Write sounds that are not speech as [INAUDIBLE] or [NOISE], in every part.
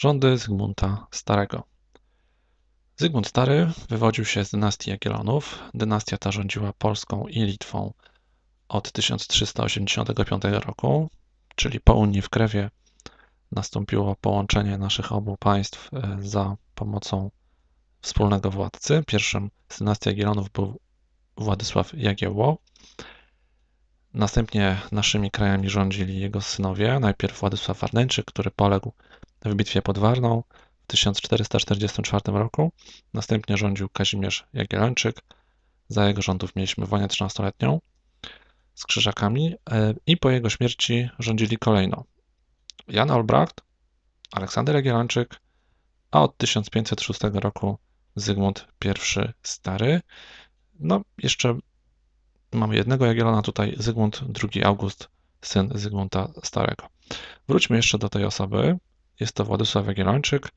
rządy Zygmunta Starego. Zygmunt Stary wywodził się z dynastii Jagiellonów. Dynastia ta rządziła Polską i Litwą od 1385 roku, czyli po Unii w Krewie nastąpiło połączenie naszych obu państw e, za pomocą wspólnego władcy. Pierwszym z dynastii Jagiellonów był Władysław Jagiełło. Następnie naszymi krajami rządzili jego synowie. Najpierw Władysław Warneńczyk, który poległ w bitwie pod Warną w 1444 roku. Następnie rządził Kazimierz Jagiellończyk. Za jego rządów mieliśmy wojnę 13-letnią z krzyżakami e, i po jego śmierci rządzili kolejno Jan Olbracht, Aleksander Jagiellończyk, a od 1506 roku Zygmunt I Stary. No, jeszcze mamy jednego Jagiellona tutaj, Zygmunt II August, syn Zygmunta Starego. Wróćmy jeszcze do tej osoby, jest to Władysław Jagiellończyk,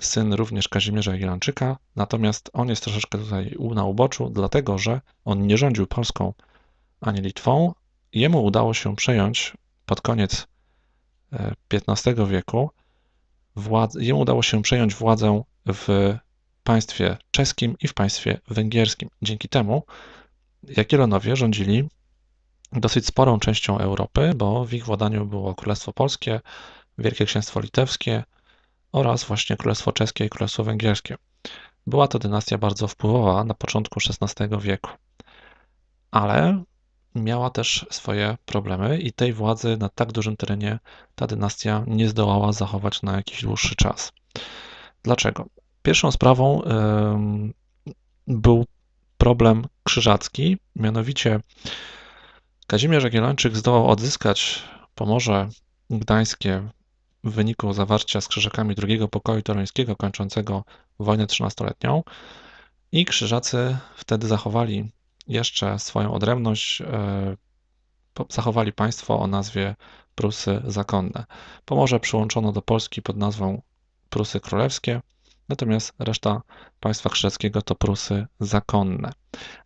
syn również Kazimierza Jagiellończyka, natomiast on jest troszeczkę tutaj na uboczu, dlatego że on nie rządził Polską ani Litwą. Jemu udało się przejąć pod koniec XV e, wieku, wład- jemu udało się przejąć władzę w państwie czeskim i w państwie węgierskim. Dzięki temu Jagiellonowie rządzili dosyć sporą częścią Europy, bo w ich władaniu było Królestwo Polskie, Wielkie Księstwo Litewskie oraz właśnie Królestwo Czeskie i Królestwo Węgierskie. Była to dynastia bardzo wpływowa na początku XVI wieku, ale miała też swoje problemy i tej władzy na tak dużym terenie ta dynastia nie zdołała zachować na jakiś dłuższy czas. Dlaczego? Pierwszą sprawą był problem krzyżacki, mianowicie Kazimierz Jagiellończyk zdołał odzyskać Pomorze Gdańskie w wyniku zawarcia z Krzyżakami II pokoju toruńskiego kończącego wojnę trzynastoletnią i Krzyżacy wtedy zachowali jeszcze swoją odrębność, e, zachowali państwo o nazwie Prusy Zakonne. Pomorze przyłączono do Polski pod nazwą Prusy Królewskie, natomiast reszta państwa krzyżackiego to Prusy zakonne.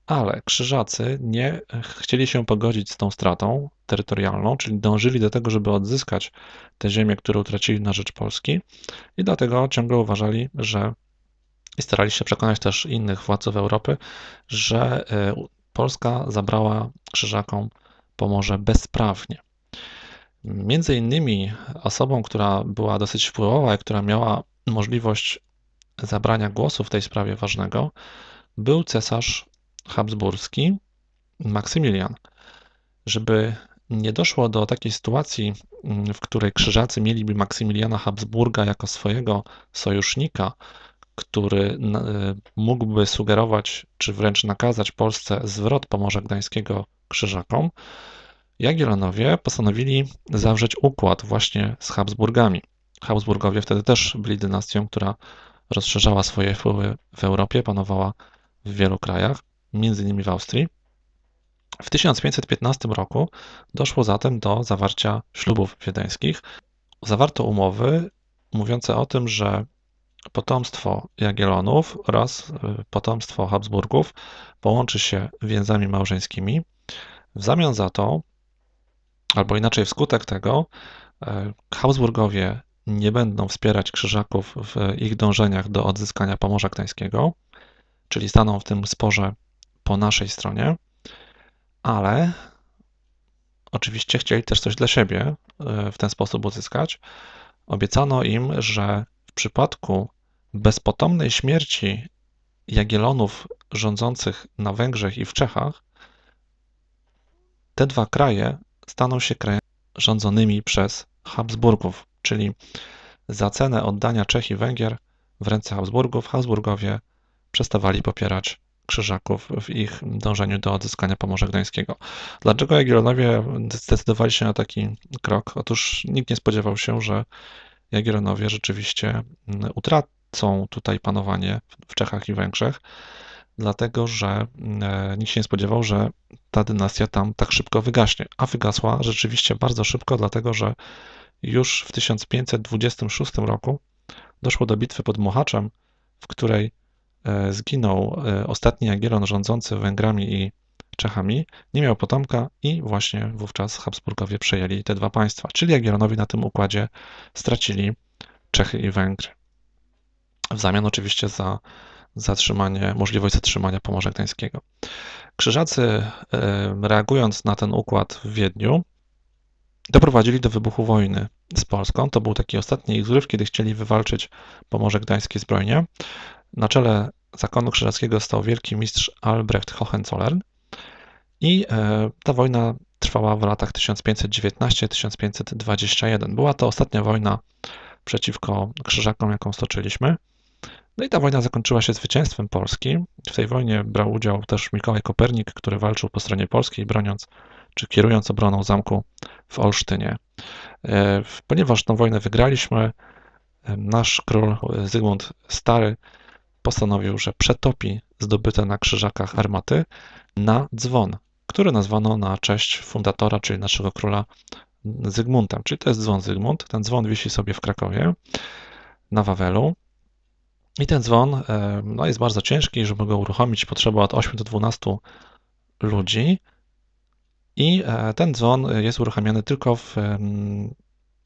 Ale krzyżacy nie chcieli się pogodzić z tą stratą, terytorialną, czyli dążyli do tego, żeby odzyskać te ziemie, które utracili na rzecz Polski i dlatego ciągle uważali, że i starali się przekonać też innych władców Europy, że e, Polska zabrała Krzyżakom Pomorze bezprawnie. Między innymi osobą, która była dosyć wpływowa i która miała możliwość zabrania głosu w tej sprawie ważnego, był cesarz habsburski Maksymilian. Żeby nie doszło do takiej sytuacji, mm, w której krzyżacy mieliby Maksymiliana Habsburga jako swojego sojusznika, który y, mógłby sugerować czy wręcz nakazać Polsce zwrot Pomorza Gdańskiego krzyżakom, Jagiellonowie postanowili zawrzeć układ właśnie z Habsburgami. Habsburgowie wtedy też byli dynastią, która rozszerzała swoje wpływy w Europie, panowała w wielu krajach, między innymi w Austrii. W 1515 roku doszło zatem do zawarcia ślubów wiedeńskich. Zawarto umowy mówiące o tym, że potomstwo Jagiellonów oraz y, potomstwo Habsburgów połączy się więzami małżeńskimi. W zamian za to, albo inaczej wskutek tego, y, Habsburgowie nie będą wspierać krzyżaków w ich dążeniach do odzyskania Pomorza Gdańskiego, czyli staną w tym sporze po naszej stronie ale oczywiście chcieli też coś dla siebie e, w ten sposób uzyskać. Obiecano im, że w przypadku bezpotomnej śmierci Jagielonów rządzących na Węgrzech i w Czechach, te dwa kraje staną się krajami rządzonymi przez Habsburgów, czyli za cenę oddania Czech i Węgier w ręce Habsburgów, Habsburgowie przestawali popierać Krzyżaków w ich dążeniu do odzyskania Pomorza Gdańskiego. Dlaczego Jagiellonowie zdecydowali się na taki krok? Otóż nikt nie spodziewał się, że Jagiellonowie rzeczywiście mm, utracą tutaj panowanie w Czechach i Węgrzech, dlatego że mm, e, nikt się nie spodziewał, że ta dynastia tam tak szybko wygaśnie. A wygasła rzeczywiście bardzo szybko, dlatego że już w 1526 roku doszło do bitwy pod Mohaczem, w której E, zginął e, ostatni Jagiellon rządzący Węgrami i Czechami, nie miał potomka i właśnie wówczas Habsburgowie przejęli te dwa państwa, czyli Jagiellonowi na tym układzie stracili Czechy i Węgry. W zamian oczywiście za zatrzymanie, możliwość zatrzymania Pomorza Gdańskiego. Krzyżacy, e, reagując na ten układ w Wiedniu, doprowadzili do wybuchu wojny z Polską. To był taki ostatni ich zryw, kiedy chcieli wywalczyć Pomorze Gdańskie zbrojnie. Na czele zakonu krzyżackiego stał wielki mistrz Albrecht Hohenzollern i e, ta wojna trwała w latach 1519-1521. Była to ostatnia wojna przeciwko krzyżakom, jaką stoczyliśmy. No i ta wojna zakończyła się zwycięstwem Polski. W tej wojnie brał udział też Mikołaj Kopernik, który walczył po stronie polskiej, broniąc czy kierując obroną zamku w Olsztynie. E, ponieważ tą wojnę wygraliśmy, e, nasz król Zygmunt Stary postanowił, że przetopi zdobyte na krzyżakach armaty na dzwon, który nazwano na cześć fundatora, czyli naszego króla Zygmuntem. Czyli to jest dzwon Zygmunt. Ten dzwon wisi sobie w Krakowie, na Wawelu. I ten dzwon e, no, jest bardzo ciężki, żeby go uruchomić potrzeba od 8 do 12 ludzi. I e, ten dzwon jest uruchamiany tylko w,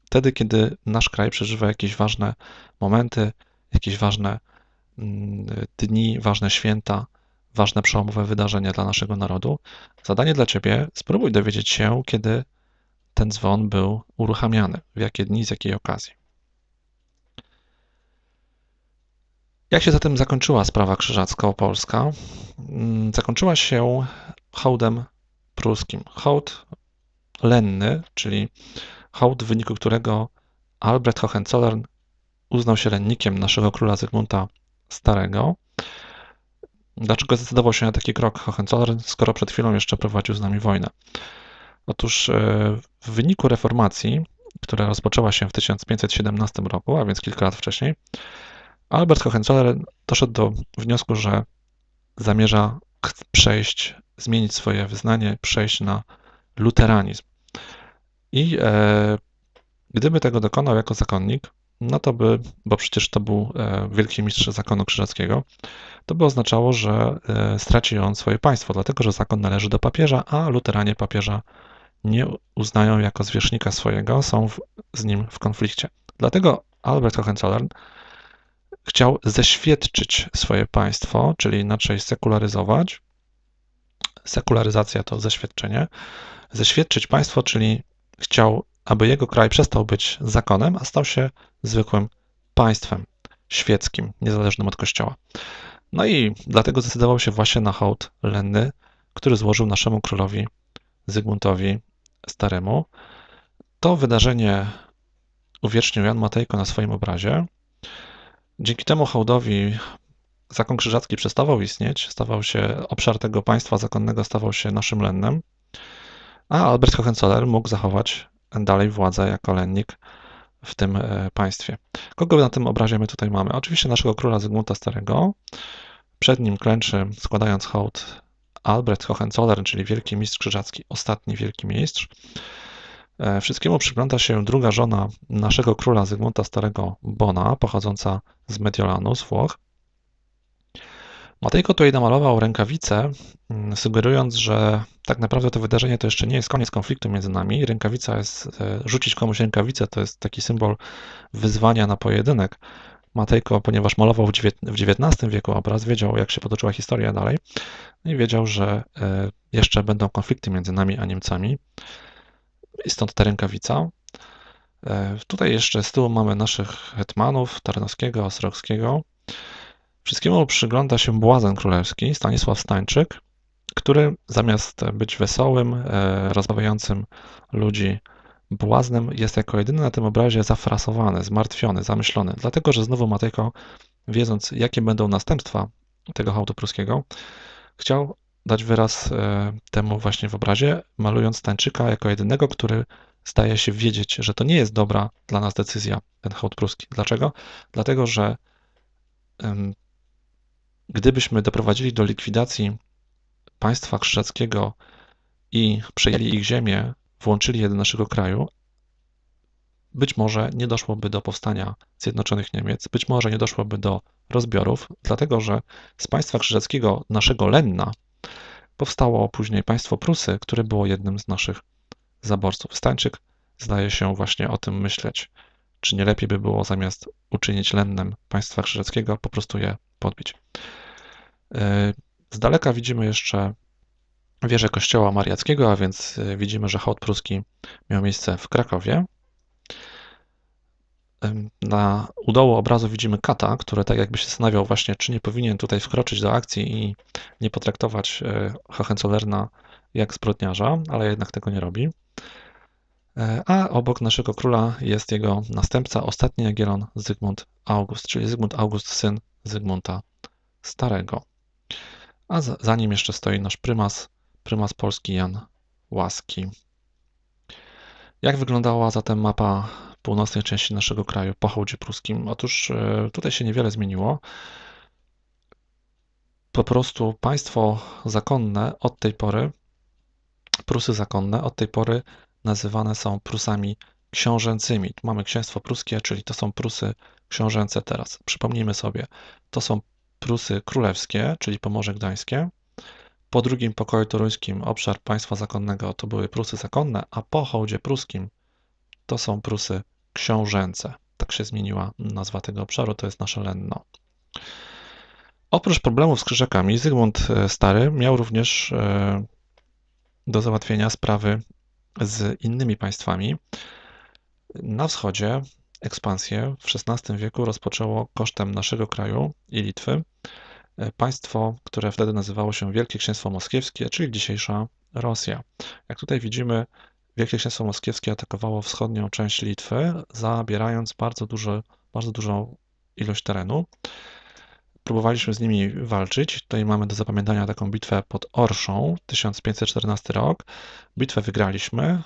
wtedy, kiedy nasz kraj przeżywa jakieś ważne momenty, jakieś ważne Mm, dni, ważne święta, ważne przełomowe wydarzenia dla naszego narodu. Zadanie dla Ciebie: spróbuj dowiedzieć się, kiedy ten dzwon był uruchamiany, w jakie dni, z jakiej okazji. Jak się zatem zakończyła sprawa krzyżacko-polska? Mm, zakończyła się hołdem pruskim. Hołd lenny, czyli hołd, w wyniku którego Albrecht Hohenzollern uznał się lennikiem naszego króla Zygmunta starego. Dlaczego zdecydował się na taki krok Hohenzollern, skoro przed chwilą jeszcze prowadził z nami wojnę? Otóż e, w wyniku reformacji, która rozpoczęła się w 1517 roku, a więc kilka lat wcześniej, Albert Hohenzollern doszedł do wniosku, że zamierza przejść, zmienić swoje wyznanie, przejść na luteranizm. I e, gdyby tego dokonał jako zakonnik, no to by, bo przecież to był e, wielki mistrz zakonu krzyżackiego, to by oznaczało, że e, straci on swoje państwo, dlatego że zakon należy do papieża, a luteranie papieża nie uznają jako zwierzchnika swojego, są w, z nim w konflikcie. Dlatego Albert Hohenzollern chciał zeświadczyć swoje państwo, czyli inaczej sekularyzować. Sekularyzacja to zeświadczenie. Zeświadczyć państwo, czyli chciał aby jego kraj przestał być zakonem, a stał się zwykłym państwem świeckim, niezależnym od kościoła. No i dlatego zdecydował się właśnie na hołd lenny, który złożył naszemu królowi Zygmuntowi Staremu. To wydarzenie uwiecznił Jan Matejko na swoim obrazie. Dzięki temu hołdowi zakon krzyżacki przestawał istnieć, stawał się obszar tego państwa zakonnego stawał się naszym lennem, a Albert Hohenzoller mógł zachować dalej władzę jako lennik w tym e, państwie. Kogo na tym obrazie my tutaj mamy? Oczywiście naszego króla Zygmunta Starego. Przed nim klęczy, składając hołd, Albrecht Hohenzollern, czyli wielki mistrz krzyżacki, ostatni wielki mistrz. E, wszystkiemu przygląda się druga żona naszego króla Zygmunta Starego Bona, pochodząca z Mediolanu, z Włoch. Matejko tutaj namalował rękawice, mm, sugerując, że tak naprawdę to wydarzenie to jeszcze nie jest koniec konfliktu między nami. Rękawica jest, e, rzucić komuś rękawicę to jest taki symbol wyzwania na pojedynek. Matejko, ponieważ malował w XIX wieku obraz, wiedział, jak się potoczyła historia dalej i wiedział, że e, jeszcze będą konflikty między nami a Niemcami. I stąd ta rękawica. E, tutaj jeszcze z tyłu mamy naszych hetmanów, Tarnowskiego, Ostrogskiego. Wszystkiemu przygląda się błazen królewski Stanisław Stańczyk, który zamiast być wesołym, e, rozbawiającym ludzi błaznem, jest jako jedyny na tym obrazie zafrasowany, zmartwiony, zamyślony, dlatego że znowu Matejko, wiedząc jakie będą następstwa tego hałdu pruskiego, chciał dać wyraz e, temu właśnie w obrazie, malując Stańczyka jako jedynego, który staje się wiedzieć, że to nie jest dobra dla nas decyzja, ten hołd pruski. Dlaczego? Dlatego, że Gdybyśmy doprowadzili do likwidacji państwa krzyżackiego i przejęli ich ziemię, włączyli je do naszego kraju, być może nie doszłoby do powstania Zjednoczonych Niemiec, być może nie doszłoby do rozbiorów, dlatego że z państwa krzyżackiego, naszego Lenna, powstało później państwo Prusy, które było jednym z naszych zaborców. Stańczyk zdaje się właśnie o tym myśleć. Czy nie lepiej by było zamiast uczynić Lennem państwa krzyżackiego, po prostu je podbić? Z daleka widzimy jeszcze wieżę kościoła mariackiego, a więc e, widzimy, że hołd pruski miał miejsce w Krakowie. Na u dołu obrazu widzimy kata, który tak jakby się zastanawiał właśnie, czy nie powinien tutaj wkroczyć do akcji i nie potraktować e, Hohenzollerna jak zbrodniarza, ale jednak tego nie robi. E, a obok naszego króla jest jego następca, ostatni Jagiellon Zygmunt August, czyli Zygmunt August, syn Zygmunta Starego. A za, za nim jeszcze stoi nasz prymas, prymas polski Jan Łaski. Jak wyglądała zatem mapa północnej części naszego kraju po hołdzie pruskim? Otóż e, tutaj się niewiele zmieniło. Po prostu państwo zakonne od tej pory, Prusy zakonne od tej pory nazywane są Prusami książęcymi. Tu mamy księstwo pruskie, czyli to są Prusy książęce teraz. Przypomnijmy sobie, to są Prusy Królewskie, czyli Pomorze Gdańskie. Po drugim pokoju toruńskim obszar państwa zakonnego to były Prusy zakonne, a po hołdzie pruskim to są Prusy książęce. Tak się zmieniła nazwa tego obszaru, to jest nasze Lenno. Oprócz problemów z krzyżakami, Zygmunt e, Stary miał również e, do załatwienia sprawy z innymi państwami. Na wschodzie Ekspansję w XVI wieku rozpoczęło kosztem naszego kraju i Litwy e, państwo, które wtedy nazywało się Wielkie Księstwo Moskiewskie, czyli dzisiejsza Rosja. Jak tutaj widzimy, Wielkie Księstwo Moskiewskie atakowało wschodnią część Litwy, zabierając bardzo, duże, bardzo dużą ilość terenu. Próbowaliśmy z nimi walczyć. Tutaj mamy do zapamiętania taką bitwę pod Orszą, 1514 rok. Bitwę wygraliśmy,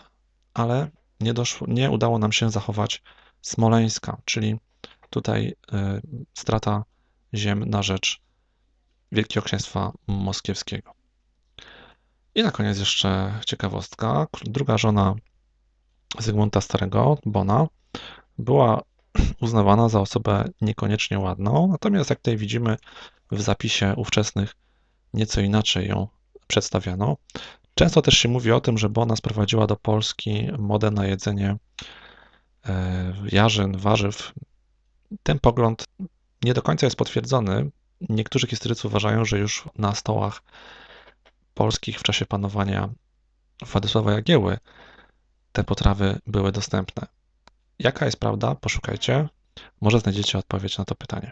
ale nie, doszło, nie udało nam się zachować smoleńska, czyli tutaj y, strata ziem na rzecz Wielkiego Księstwa Moskiewskiego. I na koniec jeszcze ciekawostka. Druga żona Zygmunta Starego, Bona, była [CLEARS THROAT] uznawana za osobę niekoniecznie ładną, natomiast jak tutaj widzimy w zapisie ówczesnych nieco inaczej ją przedstawiano. Często też się mówi o tym, że Bona sprowadziła do Polski modę na jedzenie E, jarzyn, warzyw. Ten pogląd nie do końca jest potwierdzony. Niektórzy historycy uważają, że już na stołach polskich w czasie panowania Władysława Jagieły te potrawy były dostępne. Jaka jest prawda? Poszukajcie. Może znajdziecie odpowiedź na to pytanie.